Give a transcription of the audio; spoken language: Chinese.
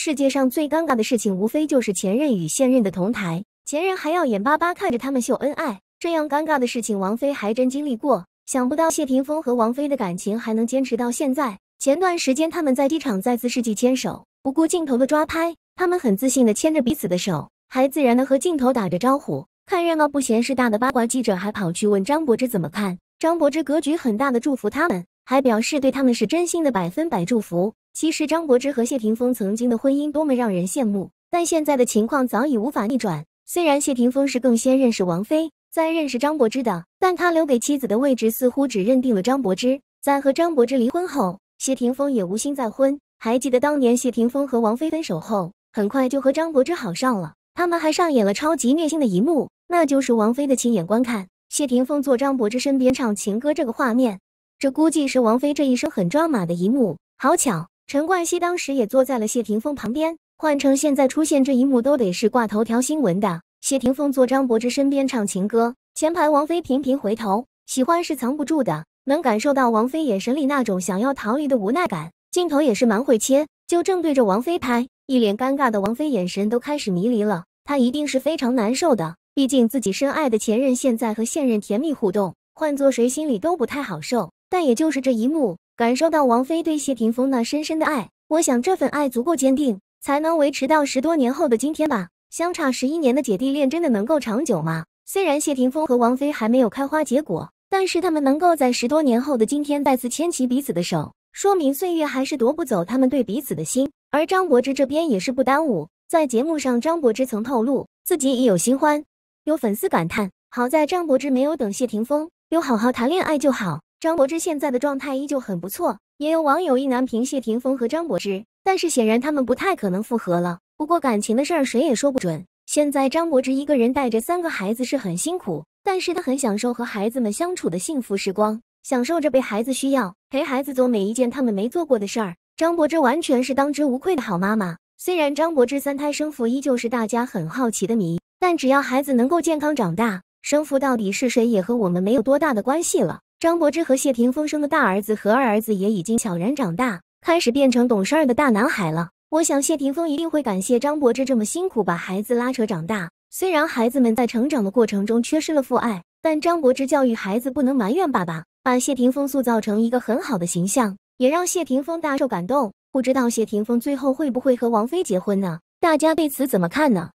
世界上最尴尬的事情，无非就是前任与现任的同台，前任还要眼巴巴看着他们秀恩爱。这样尴尬的事情，王菲还真经历过。想不到谢霆锋和王菲的感情还能坚持到现在。前段时间，他们在机场再次世纪牵手，不顾镜头的抓拍，他们很自信的牵着彼此的手，还自然的和镜头打着招呼。看热闹不嫌事大的八卦记者还跑去问张柏芝怎么看，张柏芝格局很大的祝福他们，还表示对他们是真心的百分百祝福。其实张柏芝和谢霆锋曾经的婚姻多么让人羡慕，但现在的情况早已无法逆转。虽然谢霆锋是更先认识王菲，再认识张柏芝的，但他留给妻子的位置似乎只认定了张柏芝。在和张柏芝离婚后，谢霆锋也无心再婚。还记得当年谢霆锋和王菲分手后，很快就和张柏芝好上了。他们还上演了超级虐心的一幕，那就是王菲的亲眼观看谢霆锋坐张柏芝身边唱情歌这个画面。这估计是王菲这一生很抓马的一幕。好巧。陈冠希当时也坐在了谢霆锋旁边，换成现在出现这一幕，都得是挂头条新闻的。谢霆锋坐张柏芝身边唱情歌，前排王菲频频回头，喜欢是藏不住的，能感受到王菲眼神里那种想要逃离的无奈感。镜头也是蛮会切，就正对着王菲拍，一脸尴尬的王菲眼神都开始迷离了，她一定是非常难受的，毕竟自己深爱的前任现在和现任甜蜜互动，换做谁心里都不太好受。但也就是这一幕。感受到王菲对谢霆锋那深深的爱，我想这份爱足够坚定，才能维持到十多年后的今天吧。相差十一年的姐弟恋真的能够长久吗？虽然谢霆锋和王菲还没有开花结果，但是他们能够在十多年后的今天再次牵起彼此的手，说明岁月还是夺不走他们对彼此的心。而张柏芝这边也是不耽误，在节目上，张柏芝曾透露自己已有新欢，有粉丝感叹：好在张柏芝没有等谢霆锋，有好好谈恋爱就好。张柏芝现在的状态依旧很不错，也有网友意难平谢霆锋和张柏芝，但是显然他们不太可能复合了。不过感情的事儿谁也说不准。现在张柏芝一个人带着三个孩子是很辛苦，但是她很享受和孩子们相处的幸福时光，享受着被孩子需要，陪孩子做每一件他们没做过的事儿。张柏芝完全是当之无愧的好妈妈。虽然张柏芝三胎生父依旧是大家很好奇的谜，但只要孩子能够健康长大，生父到底是谁也和我们没有多大的关系了。张柏芝和谢霆锋生的大儿子和二儿子也已经悄然长大，开始变成懂事儿的大男孩了。我想谢霆锋一定会感谢张柏芝这么辛苦把孩子拉扯长大。虽然孩子们在成长的过程中缺失了父爱，但张柏芝教育孩子不能埋怨爸爸，把谢霆锋塑造成一个很好的形象，也让谢霆锋大受感动。不知道谢霆锋最后会不会和王菲结婚呢？大家对此怎么看呢？